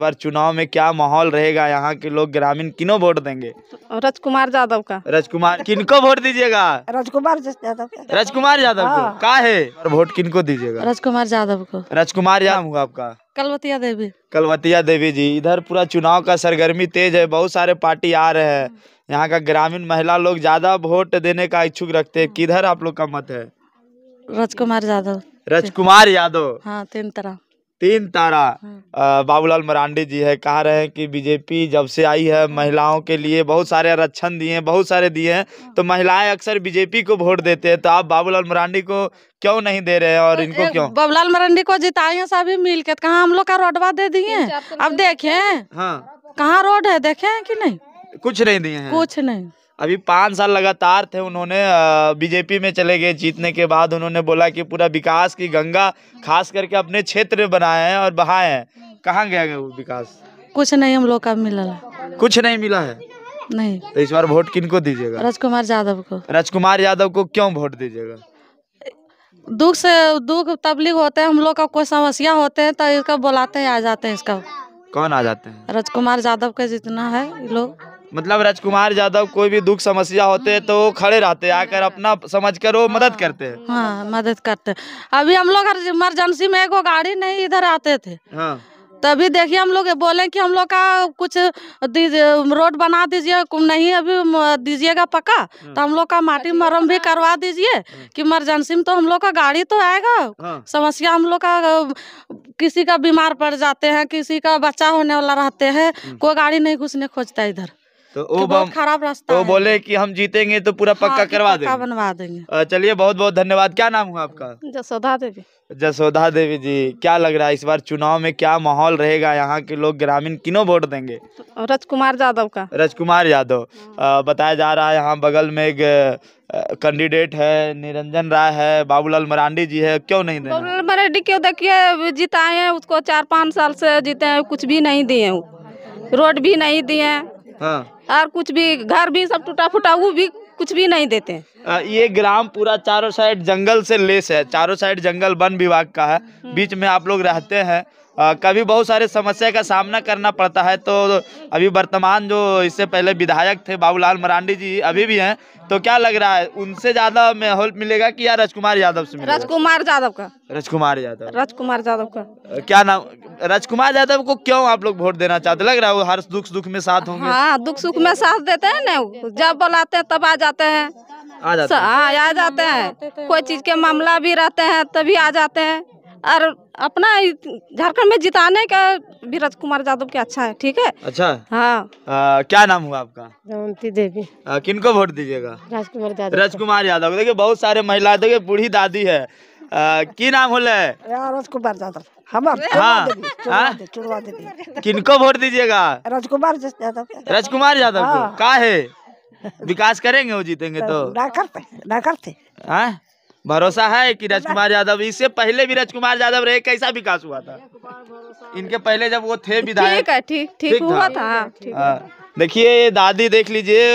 बार चुनाव में क्या माहौल रहेगा यहाँ के लोग ग्रामीण किनो वोट देंगे राजकुमार यादव का राजकुमार किनको वोट दीजिएगा राजकुमार यादव राजकुमार यादव को हाँ। का है वोट किनको दीजिएगा राजकुमार यादव को राजकुमार यादव हुआ आपका कलवतिया देवी कलवतिया देवी जी इधर पूरा चुनाव का सरगर्मी तेज है बहुत सारे पार्टी आ रहे है यहाँ का ग्रामीण महिला लोग ज्यादा वोट देने का इच्छुक रखते है किधर आप लोग का मत है राजकुमार यादव राजकुमार यादव हाँ तीन तरह तीन तारा हाँ। बाबूलाल मरांडी जी है कह रहे हैं कि बीजेपी जब से आई है हाँ। महिलाओं के लिए बहुत सारे आरक्षण दिए हैं बहुत सारे दिए हैं हाँ। तो महिलाएं अक्सर बीजेपी को वोट देते हैं तो आप बाबूलाल मरांडी को क्यों नहीं दे रहे हैं और इनको क्यों बाबूलाल मरांडी को जिताए हैं सभी मिल के तो हम लोग का रोडवा दे दिए अब देखे हाँ कहाँ रोड है देखे है की नहीं कुछ नहीं दिए कुछ नहीं अभी पाँच साल लगातार थे उन्होंने बीजेपी में चले गए जीतने के बाद उन्होंने बोला कि पूरा विकास की गंगा खास करके अपने क्षेत्र में बनाए हैं और बहाए हैं कहाँ गया वो विकास कुछ नहीं हम लोग का मिला कुछ नहीं मिला है नहीं तो इस बार वोट किनको दीजिएगा राजकुमार यादव को राजकुमार यादव को क्यों वोट दीजिएगा दुख से दुख तबलीग होते हैं हम लोग का कोई समस्या होते हैं तो इसका बुलाते हैं आ जाते हैं इसका कौन आ जाते हैं राजकुमार यादव का जितना है लोग मतलब राजकुमार यादव कोई भी दुख समस्या होते हैं तो खड़े रहते हैं आकर अपना समझ कर वो मदद करते हैं हाँ मदद करते अभी हम लोग इमरजेंसी में एगो गाड़ी नहीं इधर आते थे हाँ तभी देखिए हम लोग बोले कि हम लोग का कुछ रोड बना दीजिए नहीं अभी दीजिएगा पक्का तो हम लोग का माटी मरम भी करवा दीजिए कि इमरजेंसी में तो हम लोग का गाड़ी तो आएगा हाँ। समस्या हम लोग का किसी का बीमार पड़ जाते हैं किसी का बच्चा होने वाला रहते हैं हम्म। कोई गाड़ी नहीं घुसने खोजता इधर तो वो बहुत खराब रास्ता वो बोले कि हम जीतेंगे तो पूरा हाँ, पक्का करवा देंगे बनवा देंगे चलिए बहुत बहुत धन्यवाद क्या नाम हुआ आपका जसोधा देवी जसोधा देवी जी क्या लग रहा है इस बार चुनाव में क्या माहौल रहेगा यहाँ के लोग ग्रामीण किनो वोट देंगे राजकुमार यादव का राजकुमार यादव हाँ। बताया जा रहा है यहाँ बगल में एक कैंडिडेट है निरंजन राय है बाबूलाल मरांडी जी है क्यों नहीं बाबूलाल मरांडी क्यों देखिए जिताए उसको चार पाँच साल से जीते कुछ भी नहीं दिए रोड भी नहीं दिए हाँ और कुछ भी घर भी सब टूटा फूटा वो भी कुछ भी नहीं देते आ, ये ग्राम पूरा चारों साइड जंगल से लेस है चारों साइड जंगल वन विभाग का है हम्म। बीच में आप लोग रहते हैं कभी बहुत सारे समस्या का सामना करना पड़ता है तो अभी वर्तमान जो इससे पहले विधायक थे बाबूलाल मरांडी जी अभी भी हैं तो क्या लग रहा है उनसे ज़्यादा माहौल मिलेगा कि या राजकुमार यादव से राजकुमार यादव का राजकुमार यादव राजकुमार यादव का क्या नाम राजकुमार यादव को क्यों आप लोग वोट देना चाहते लग रहा है वो हर दुख सुख में साथ होंगे हाँ दुख सुख में साथ देते हैं ना जब बुलाते हैं तब आ जाते हैं आ जाते हैं हाँ, आ जाते हैं कोई चीज के मामला भी रहते हैं तभी आ जाते हैं और अपना झारखंड में जिताने का बीरज कुमार यादव के अच्छा है ठीक है अच्छा हाँ आ, क्या नाम हुआ आपका जयंती देवी आ, किनको वोट दीजिएगा राजकुमार यादव राजकुमार यादव देखिए बहुत सारे महिला देखिए बूढ़ी दादी है आ, की नाम हो राजकुमार यादव हाँ। हाँ? किनको वोट दीजिएगा राजकुमार यादव राजकुमार यादव हाँ। का है विकास करेंगे वो जीतेंगे तो ना करते ना करते भरोसा है कि राजकुमार यादव इससे पहले भी राजकुमार यादव रहे कैसा विकास हुआ था इनके पहले जब वो थे विधायक ठीक हाँ, ठीक हुआ था हाँ, देखिए दादी देख लीजिए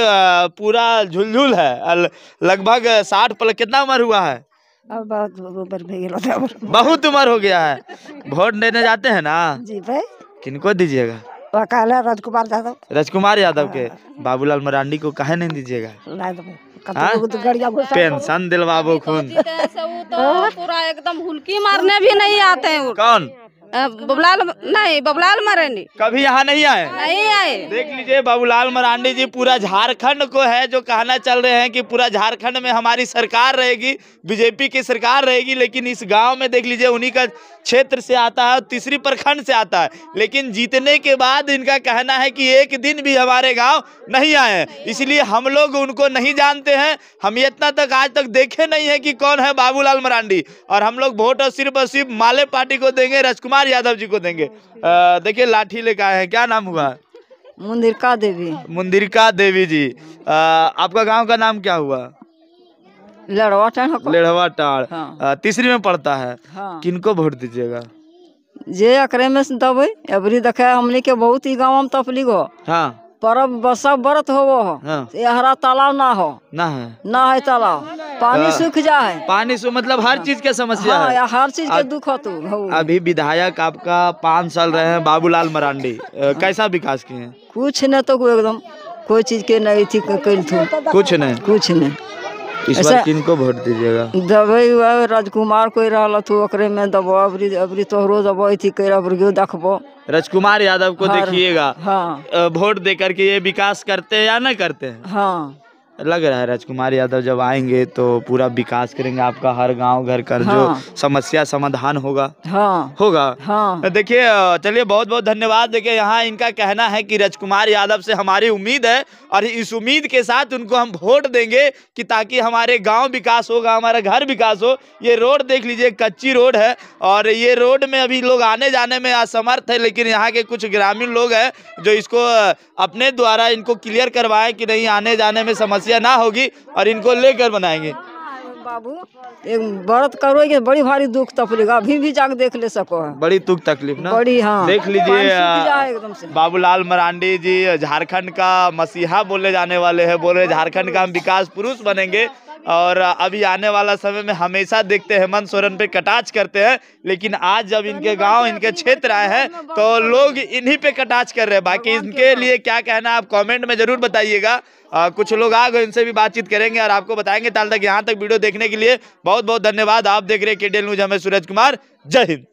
पूरा झुलझुल है लगभग साठ प्लस कितना उम्र हुआ है बहुत उम्र बहुत उम्र हो गया है वोट देने जाते हैं ना जी भाई किनको दीजिएगा वकाल है राजकुमार यादव राजकुमार यादव के हाँ। बाबूलाल मरांडी को कहे नहीं दीजिएगा तो हाँ? तो पेंशन दिलवाबो खून तो, तो पूरा एकदम हुल्की मारने भी नहीं आते हैं कौन बबलाल नहीं बबलाल मरांडी कभी यहाँ नहीं आए नहीं आए देख लीजिए बाबूलाल मरांडी जी पूरा झारखंड को है जो कहना चल रहे हैं कि पूरा झारखंड में हमारी सरकार रहेगी बीजेपी की सरकार रहेगी लेकिन इस गांव में देख लीजिए उन्हीं का क्षेत्र से आता है तीसरी प्रखंड से आता है लेकिन जीतने के बाद इनका कहना है कि एक दिन भी हमारे गाँव नहीं आए इसलिए हम लोग उनको नहीं जानते हैं हम इतना तक आज तक देखे नहीं है कि कौन है बाबूलाल मरांडी और हम लोग वोट और सिर्फ और सिर्फ माले पार्टी को देंगे राजकुमार कुमार यादव जी को देंगे देखिए लाठी लेकर आए हैं क्या नाम हुआ मुंदिरका देवी मुंदिरका देवी जी आ, आपका गांव का नाम क्या हुआ लड़वा टाड़ लड़वा टाड़ हाँ। तीसरी में पड़ता है हाँ। किनको वोट दीजिएगा जे अकरे में दबे अबरी देखे हमने के बहुत ही गाँव हम तफलीग गो हाँ परब सब व्रत होवो हो हाँ। हरा तालाब ना हो ना है ना है तालाब पानी हाँ। सूख जा है पानी सूख मतलब हर चीज के समस्या हाँ, है हर चीज के दुख हो तू तो अभी विधायक आपका पाँच साल रहे हैं बाबूलाल मरांडी हाँ। कैसा विकास किए हैं कुछ नहीं तो एकदम कोई चीज के नहीं थी कल थी कुछ नहीं कुछ नहीं इस बार किन को वोट दीजिएगा दबे राजकुमार कोई रहा तो में दबो अबरी अबरी तोहरो दबो थी कई अबरियो देखबो राजकुमार यादव को देखिएगा हाँ। वोट दे करके ये विकास करते हैं या न करते हैं हाँ लग रहा है राजकुमार यादव जब आएंगे तो पूरा विकास करेंगे आपका हर गांव घर का हाँ। जो समस्या समाधान होगा हाँ। होगा हाँ। देखिए चलिए बहुत बहुत धन्यवाद देखिए यहाँ इनका कहना है कि राजकुमार यादव से हमारी उम्मीद है और इस उम्मीद के साथ उनको हम वोट देंगे कि ताकि हमारे गाँव विकास होगा हमारा घर विकास हो ये रोड देख लीजिए कच्ची रोड है और ये रोड में अभी लोग आने जाने में असमर्थ है लेकिन यहाँ के कुछ ग्रामीण लोग हैं जो इसको अपने द्वारा इनको क्लियर करवाएं कि नहीं आने जाने में समस्या समस्या ना होगी और इनको लेकर बनाएंगे बाबू एक व्रत करोगे बड़ी भारी दुख तकलीफ अभी भी जाके देख ले सको है बड़ी दुख तकलीफ ना बड़ी हाँ देख लीजिए बाबूलाल मरांडी जी झारखंड का मसीहा बोले जाने वाले हैं बोले झारखंड का हम विकास पुरुष बनेंगे और अभी आने वाला समय में हमेशा देखते हैं हेमंत सोरेन पे कटाच करते हैं लेकिन आज जब इनके गांव इनके क्षेत्र आए हैं तो लोग इन्हीं पे कटाच कर रहे हैं बाकी इनके लिए क्या कहना आप कमेंट में जरूर बताइएगा कुछ लोग आ गए इनसे भी बातचीत करेंगे और आपको बताएंगे ताल तक यहाँ तक वीडियो देखने के लिए बहुत बहुत धन्यवाद आप देख रहे के न्यूज हमें सूरज कुमार जय हिंद